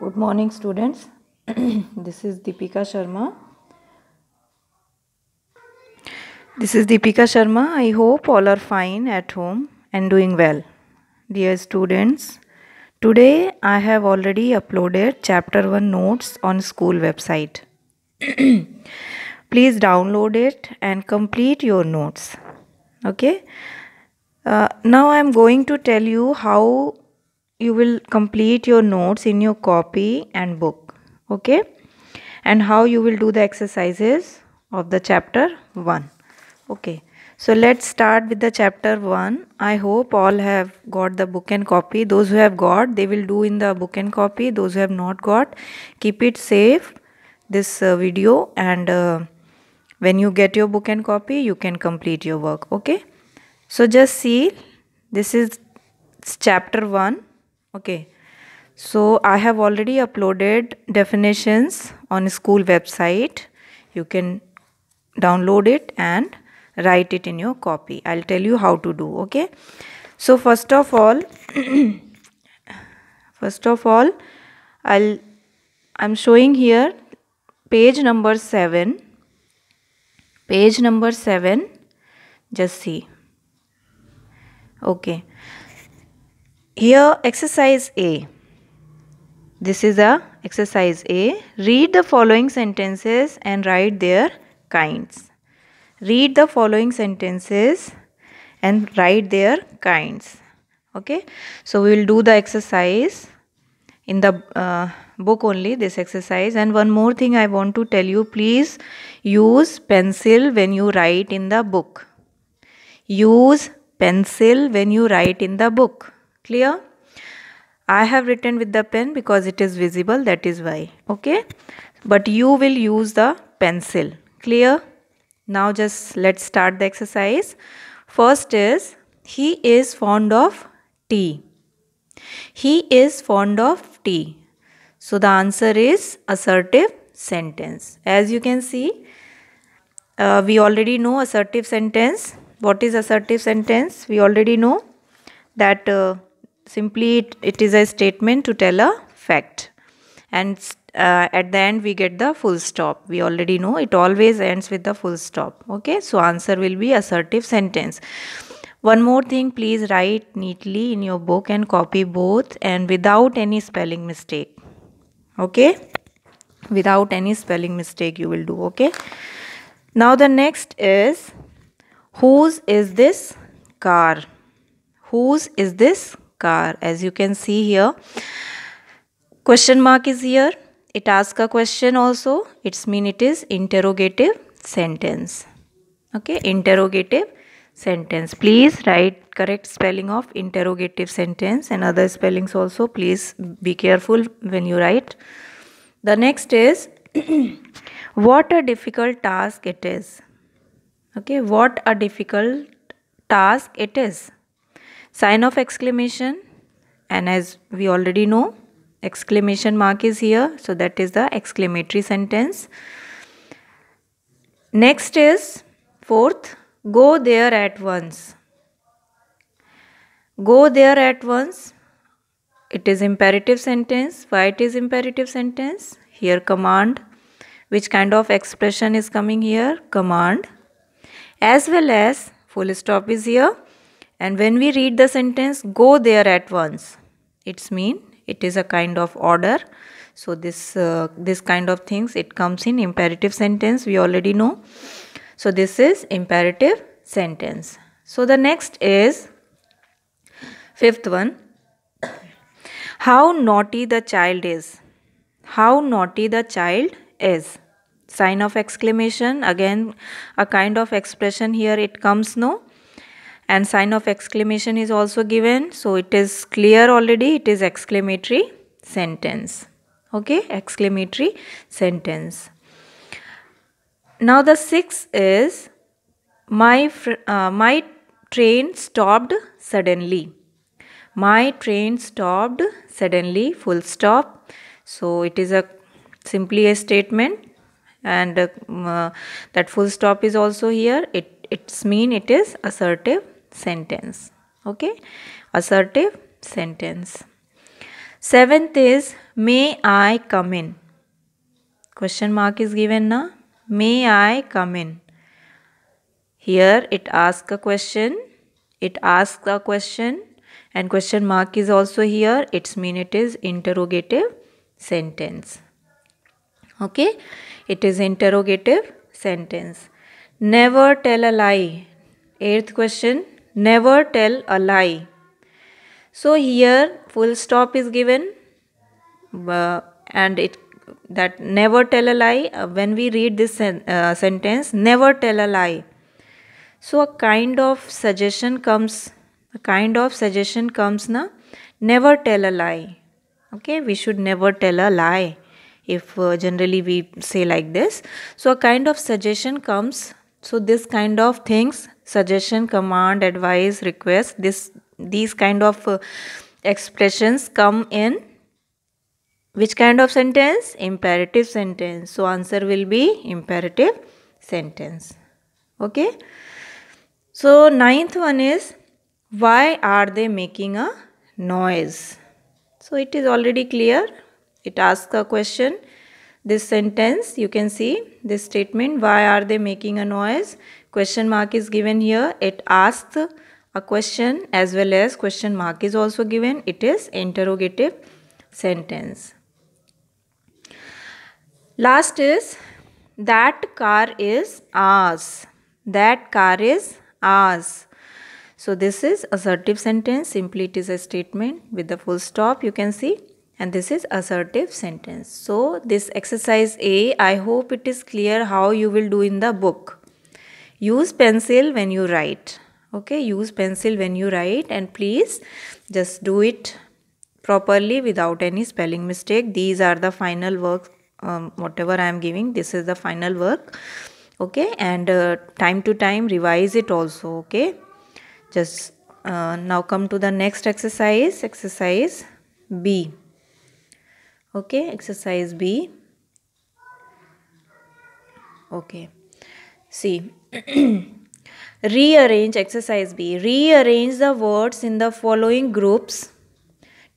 Good morning students. this is Deepika Sharma. This is Deepika Sharma. I hope all are fine at home and doing well. Dear students, today I have already uploaded chapter 1 notes on school website. Please download it and complete your notes. Okay. Uh, now I am going to tell you how you will complete your notes in your copy and book okay and how you will do the exercises of the chapter 1 okay so let's start with the chapter 1 i hope all have got the book and copy those who have got they will do in the book and copy those who have not got keep it safe this uh, video and uh, when you get your book and copy you can complete your work okay so just see this is chapter 1 okay so i have already uploaded definitions on school website you can download it and write it in your copy i'll tell you how to do okay so first of all first of all i'll i'm showing here page number 7 page number 7 just see okay here exercise A. This is a exercise A. Read the following sentences and write their kinds. Read the following sentences and write their kinds. Okay. So we will do the exercise in the uh, book only this exercise and one more thing I want to tell you please use pencil when you write in the book. Use pencil when you write in the book. Clear? I have written with the pen because it is visible that is why. Okay. But you will use the pencil. Clear? Now just let's start the exercise. First is he is fond of tea. He is fond of tea. So the answer is assertive sentence. As you can see, uh, we already know assertive sentence. What is assertive sentence? We already know that uh, Simply, it, it is a statement to tell a fact. And uh, at the end, we get the full stop. We already know it always ends with the full stop. Okay, so answer will be assertive sentence. One more thing, please write neatly in your book and copy both and without any spelling mistake. Okay, without any spelling mistake, you will do. Okay, now the next is whose is this car? Whose is this car as you can see here question mark is here it asks a question also it's mean it is interrogative sentence okay interrogative sentence please write correct spelling of interrogative sentence and other spellings also please be careful when you write the next is what a difficult task it is okay what a difficult task it is sign of exclamation and as we already know exclamation mark is here so that is the exclamatory sentence next is fourth go there at once go there at once it is imperative sentence why it is imperative sentence here command which kind of expression is coming here command as well as full stop is here and when we read the sentence go there at once it's mean it is a kind of order so this uh, this kind of things it comes in imperative sentence we already know so this is imperative sentence so the next is fifth one how naughty the child is how naughty the child is sign of exclamation again a kind of expression here it comes no and sign of exclamation is also given so it is clear already it is exclamatory sentence okay exclamatory sentence now the sixth is my uh, my train stopped suddenly my train stopped suddenly full stop so it is a simply a statement and uh, that full stop is also here it it's mean it is assertive sentence okay assertive sentence seventh is may i come in question mark is given na may i come in here it asks a question it asks a question and question mark is also here its mean it is interrogative sentence okay it is interrogative sentence never tell a lie eighth question never tell a lie so here full stop is given uh, and it that never tell a lie uh, when we read this sen uh, sentence never tell a lie so a kind of suggestion comes a kind of suggestion comes na never tell a lie okay we should never tell a lie if uh, generally we say like this so a kind of suggestion comes so this kind of things suggestion command advice request this these kind of uh, expressions come in which kind of sentence imperative sentence so answer will be imperative sentence okay so ninth one is why are they making a noise so it is already clear it asks a question this sentence you can see this statement why are they making a noise question mark is given here it asks a question as well as question mark is also given it is interrogative sentence last is that car is ours that car is ours so this is assertive sentence simply it is a statement with the full stop you can see and this is assertive sentence. So this exercise A, I hope it is clear how you will do in the book. Use pencil when you write. Okay, use pencil when you write and please just do it properly without any spelling mistake. These are the final work, um, whatever I am giving, this is the final work. Okay, and uh, time to time revise it also. Okay, just uh, now come to the next exercise, exercise B okay exercise b okay see rearrange exercise b rearrange the words in the following groups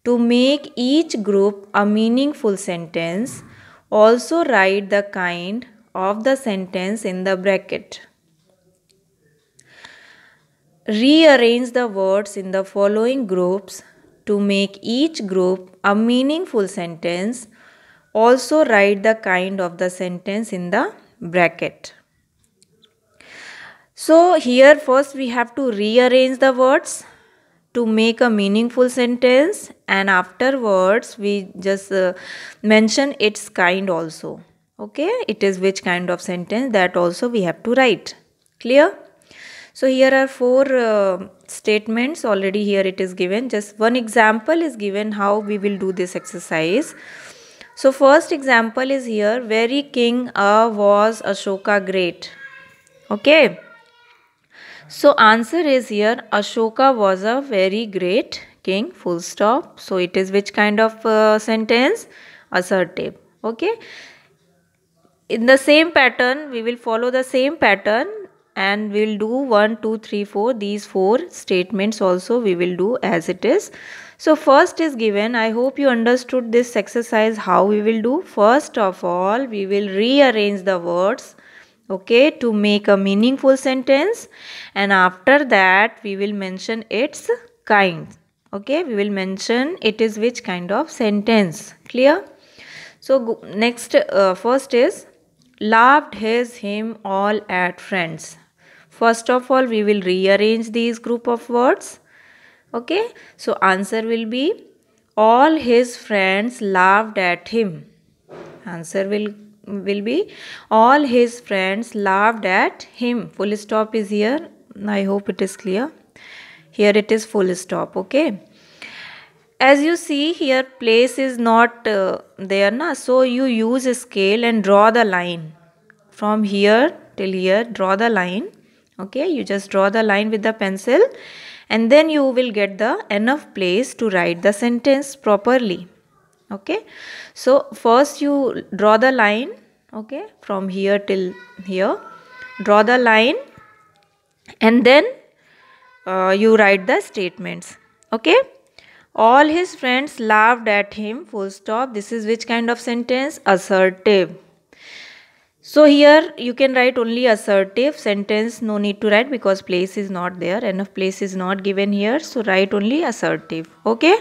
to make each group a meaningful sentence also write the kind of the sentence in the bracket rearrange the words in the following groups to make each group a meaningful sentence, also write the kind of the sentence in the bracket. So here first we have to rearrange the words to make a meaningful sentence and afterwards we just uh, mention its kind also. Okay, it is which kind of sentence that also we have to write. Clear? So here are four uh, statements already here it is given. Just one example is given how we will do this exercise. So first example is here very king uh, was Ashoka great. Okay. So answer is here Ashoka was a very great king full stop. So it is which kind of uh, sentence? Assertive. Okay. In the same pattern we will follow the same pattern and we'll do 1 2 3 4 these four statements also we will do as it is so first is given i hope you understood this exercise how we will do first of all we will rearrange the words okay to make a meaningful sentence and after that we will mention its kind okay we will mention it is which kind of sentence clear so next uh, first is laughed his him all at friends First of all, we will rearrange these group of words. Okay. So, answer will be all his friends laughed at him. Answer will will be all his friends laughed at him. Full stop is here. I hope it is clear. Here it is full stop. Okay. As you see here place is not uh, there na. So you use scale and draw the line. From here till here draw the line okay you just draw the line with the pencil and then you will get the enough place to write the sentence properly okay so first you draw the line okay from here till here draw the line and then uh, you write the statements okay all his friends laughed at him full stop this is which kind of sentence assertive so here you can write only assertive sentence no need to write because place is not there enough place is not given here so write only assertive okay.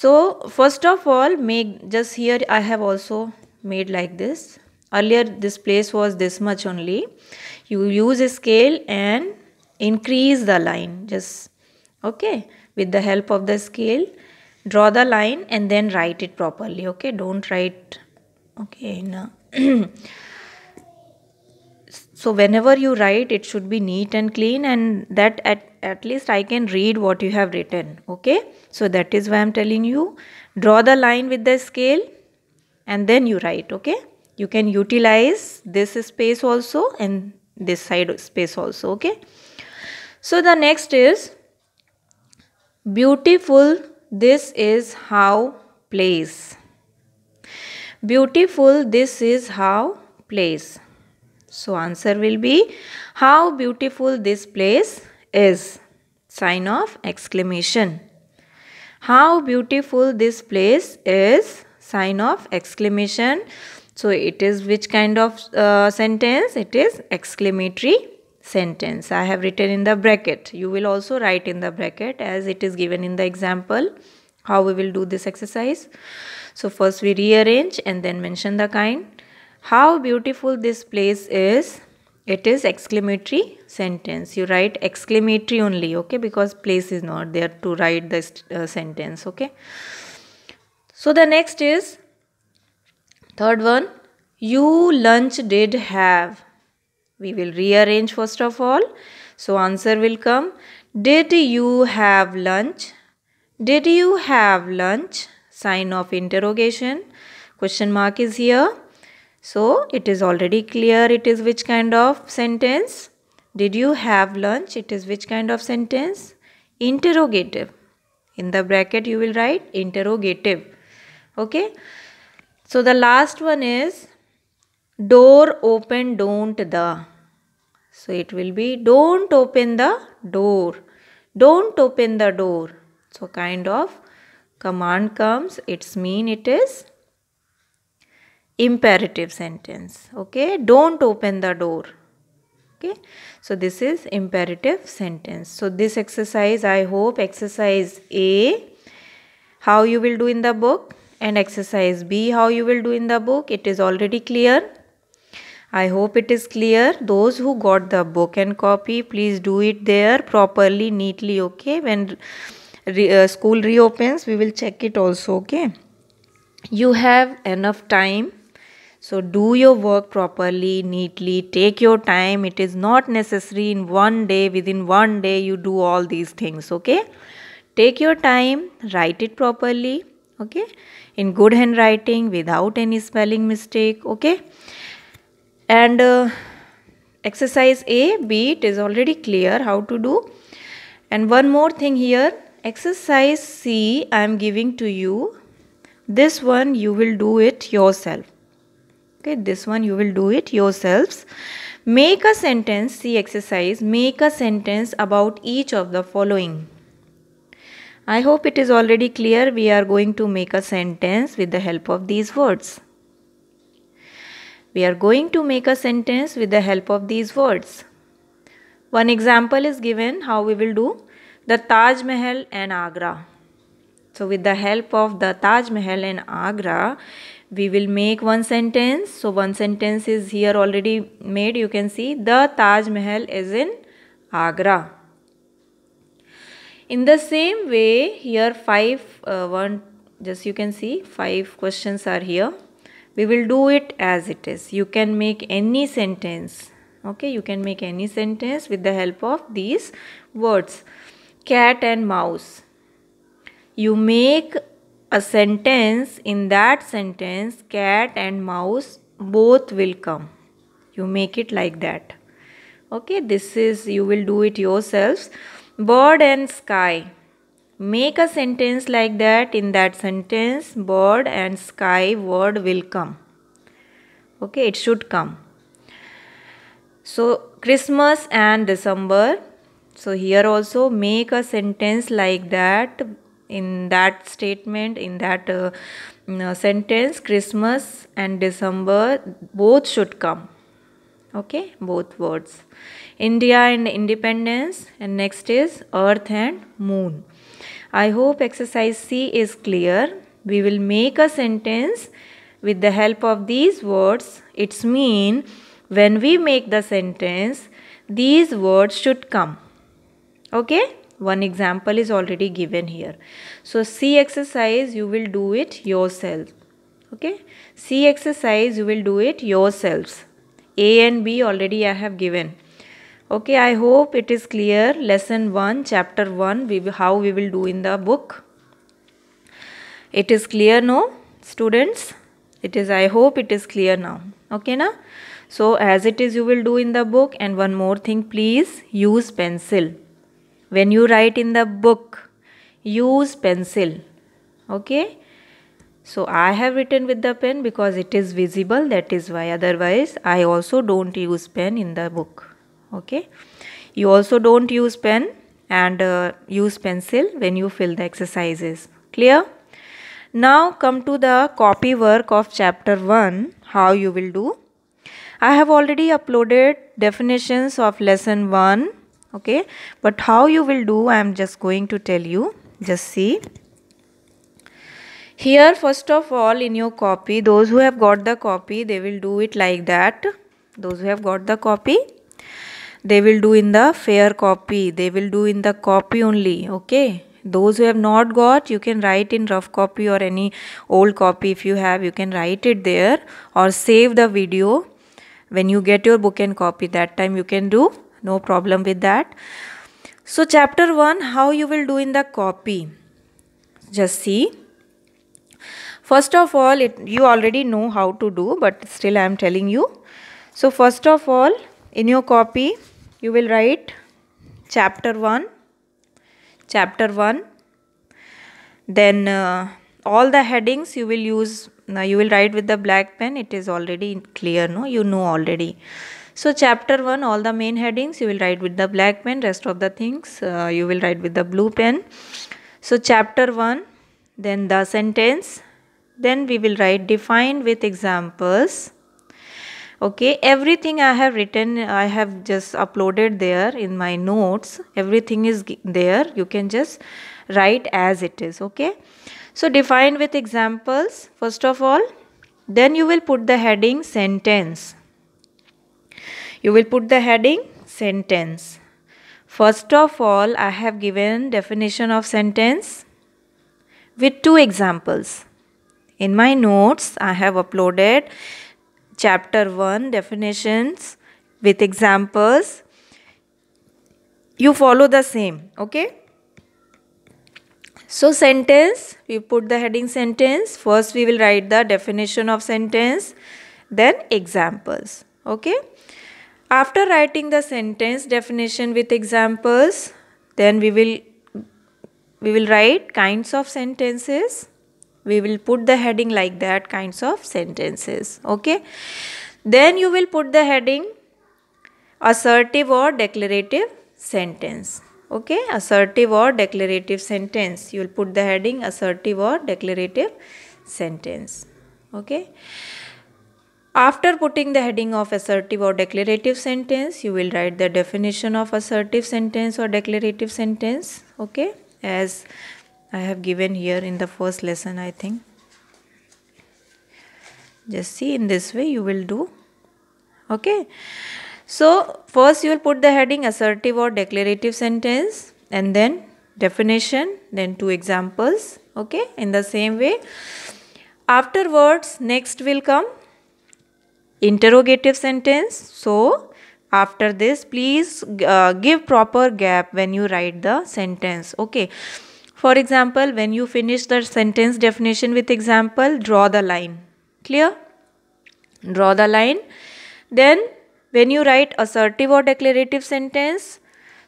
So first of all make just here I have also made like this earlier this place was this much only you use a scale and increase the line just okay with the help of the scale draw the line and then write it properly okay don't write okay no so whenever you write it should be neat and clean and that at, at least i can read what you have written okay so that is why i'm telling you draw the line with the scale and then you write okay you can utilize this space also and this side space also okay so the next is beautiful this is how place Beautiful, this is how place. So answer will be how beautiful this place is. Sign of exclamation. How beautiful this place is. Sign of exclamation. So it is which kind of uh, sentence? It is exclamatory sentence. I have written in the bracket. You will also write in the bracket as it is given in the example. How we will do this exercise. So first we rearrange and then mention the kind. How beautiful this place is. It is exclamatory sentence. You write exclamatory only, okay, because place is not there to write the uh, sentence, okay. So the next is, third one, you lunch did have. We will rearrange first of all. So answer will come, did you have lunch? Did you have lunch? sign of interrogation question mark is here so it is already clear it is which kind of sentence did you have lunch it is which kind of sentence interrogative in the bracket you will write interrogative okay so the last one is door open don't the so it will be don't open the door don't open the door so kind of command comes its mean it is imperative sentence okay don't open the door okay so this is imperative sentence so this exercise i hope exercise a how you will do in the book and exercise b how you will do in the book it is already clear i hope it is clear those who got the book and copy please do it there properly neatly okay when re, uh, school reopens we will check it also okay you have enough time so do your work properly neatly take your time it is not necessary in one day within one day you do all these things okay take your time write it properly okay in good handwriting without any spelling mistake okay and uh, exercise a b it is already clear how to do and one more thing here exercise C I am giving to you. This one you will do it yourself. Okay, this one you will do it yourselves. Make a sentence, C exercise, make a sentence about each of the following. I hope it is already clear we are going to make a sentence with the help of these words. We are going to make a sentence with the help of these words. One example is given how we will do the Taj Mahal and Agra. So with the help of the Taj Mahal and Agra, we will make one sentence. So one sentence is here already made. You can see the Taj Mahal is in Agra. In the same way, here five, uh, one, just you can see five questions are here. We will do it as it is. You can make any sentence. Okay, you can make any sentence with the help of these words cat and mouse. You make a sentence, in that sentence, cat and mouse both will come. You make it like that. Okay, this is, you will do it yourselves. Bird and sky. Make a sentence like that. In that sentence, bird and sky word will come. Okay, it should come. So, Christmas and December so here also make a sentence like that in that statement in that uh, mm, uh, sentence Christmas and December both should come okay both words India and independence and next is earth and moon I hope exercise C is clear we will make a sentence with the help of these words it's mean when we make the sentence these words should come okay one example is already given here so c exercise you will do it yourself okay c exercise you will do it yourselves a and b already i have given okay i hope it is clear lesson 1 chapter 1 we, how we will do in the book it is clear no students it is i hope it is clear now okay na so as it is you will do in the book and one more thing please use pencil when you write in the book use pencil okay so I have written with the pen because it is visible that is why otherwise I also don't use pen in the book okay you also don't use pen and uh, use pencil when you fill the exercises clear now come to the copy work of chapter 1 how you will do I have already uploaded definitions of lesson 1 okay but how you will do i am just going to tell you just see here first of all in your copy those who have got the copy they will do it like that those who have got the copy they will do in the fair copy they will do in the copy only okay those who have not got you can write in rough copy or any old copy if you have you can write it there or save the video when you get your book and copy that time you can do no problem with that so chapter 1 how you will do in the copy just see first of all it, you already know how to do but still i am telling you so first of all in your copy you will write chapter 1 chapter 1 then uh, all the headings you will use now uh, you will write with the black pen it is already clear no you know already so chapter 1 all the main headings you will write with the black pen rest of the things uh, you will write with the blue pen. So chapter 1 then the sentence then we will write define with examples okay everything i have written i have just uploaded there in my notes everything is there you can just write as it is okay so define with examples first of all then you will put the heading sentence you will put the heading sentence. First of all, I have given definition of sentence with two examples. In my notes, I have uploaded chapter 1 definitions with examples. You follow the same, okay? So sentence, we put the heading sentence. First we will write the definition of sentence, then examples, okay? After writing the sentence definition with examples, then we will we will write kinds of sentences. We will put the heading like that kinds of sentences. Okay. Then you will put the heading assertive or declarative sentence. Okay. Assertive or declarative sentence. You will put the heading assertive or declarative sentence. Okay. After putting the heading of assertive or declarative sentence, you will write the definition of assertive sentence or declarative sentence, okay, as I have given here in the first lesson, I think. Just see, in this way you will do, okay. So, first you will put the heading assertive or declarative sentence and then definition, then two examples, okay, in the same way. Afterwards, next will come interrogative sentence. So, after this, please uh, give proper gap when you write the sentence. Okay. For example, when you finish the sentence definition with example, draw the line. Clear? Draw the line. Then, when you write assertive or declarative sentence,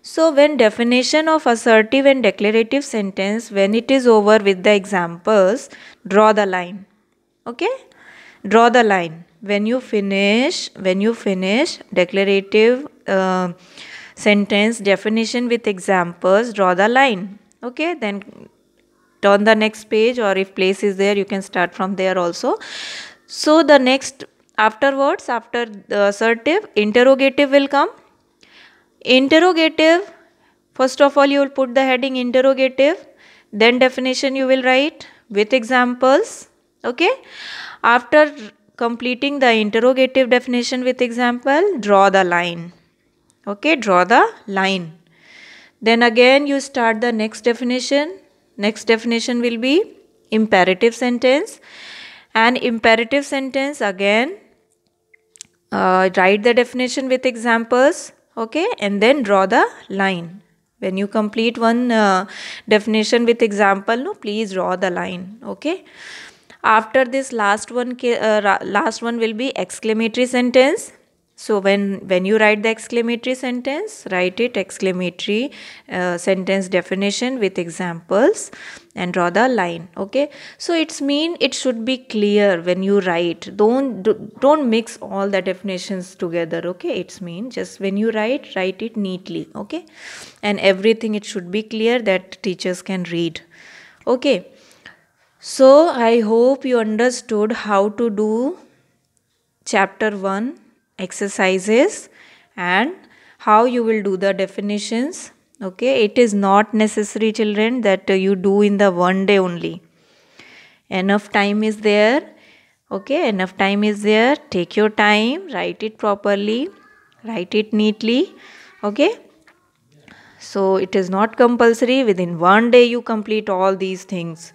so when definition of assertive and declarative sentence, when it is over with the examples, draw the line. Okay? draw the line when you finish when you finish declarative uh, sentence definition with examples draw the line okay then turn the next page or if place is there you can start from there also so the next afterwards after the assertive interrogative will come interrogative first of all you will put the heading interrogative then definition you will write with examples okay after completing the interrogative definition with example, draw the line. Okay, draw the line. Then again you start the next definition. Next definition will be imperative sentence. and imperative sentence again uh, write the definition with examples okay and then draw the line when you complete one uh, definition with example no please draw the line okay after this last one uh, last one will be exclamatory sentence so when when you write the exclamatory sentence write it exclamatory uh, sentence definition with examples and draw the line okay so it's mean it should be clear when you write don't don't mix all the definitions together okay it's mean just when you write write it neatly okay and everything it should be clear that teachers can read okay so I hope you understood how to do chapter 1 exercises and how you will do the definitions. Okay, it is not necessary children that you do in the one day only. Enough time is there. Okay, enough time is there. Take your time, write it properly, write it neatly. Okay. So it is not compulsory. Within one day you complete all these things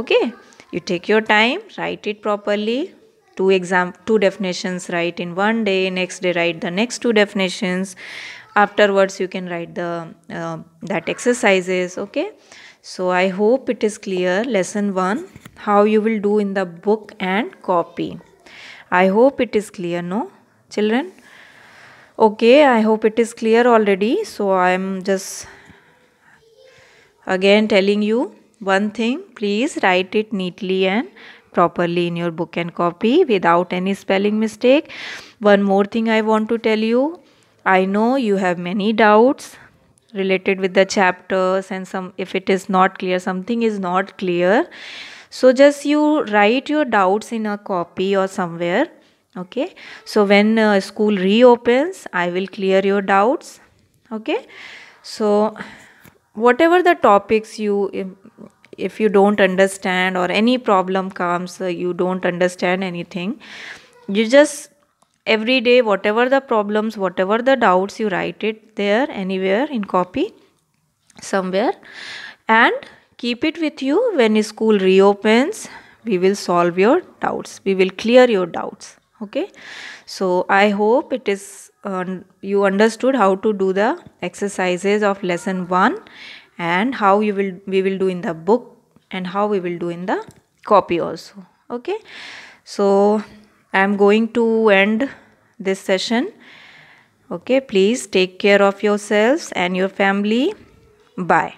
okay you take your time write it properly two exam two definitions write in one day next day write the next two definitions afterwards you can write the uh, that exercises okay so i hope it is clear lesson 1 how you will do in the book and copy i hope it is clear no children okay i hope it is clear already so i am just again telling you one thing, please write it neatly and properly in your book and copy without any spelling mistake. One more thing I want to tell you. I know you have many doubts related with the chapters and some if it is not clear something is not clear so just you write your doubts in a copy or somewhere okay so when uh, school reopens i will clear your doubts okay so whatever the topics you if you don't understand or any problem comes uh, you don't understand anything you just every day whatever the problems whatever the doubts you write it there anywhere in copy somewhere and keep it with you when school reopens we will solve your doubts we will clear your doubts okay so i hope it is uh, you understood how to do the exercises of lesson 1 and how you will we will do in the book and how we will do in the copy also okay so i am going to end this session okay please take care of yourselves and your family bye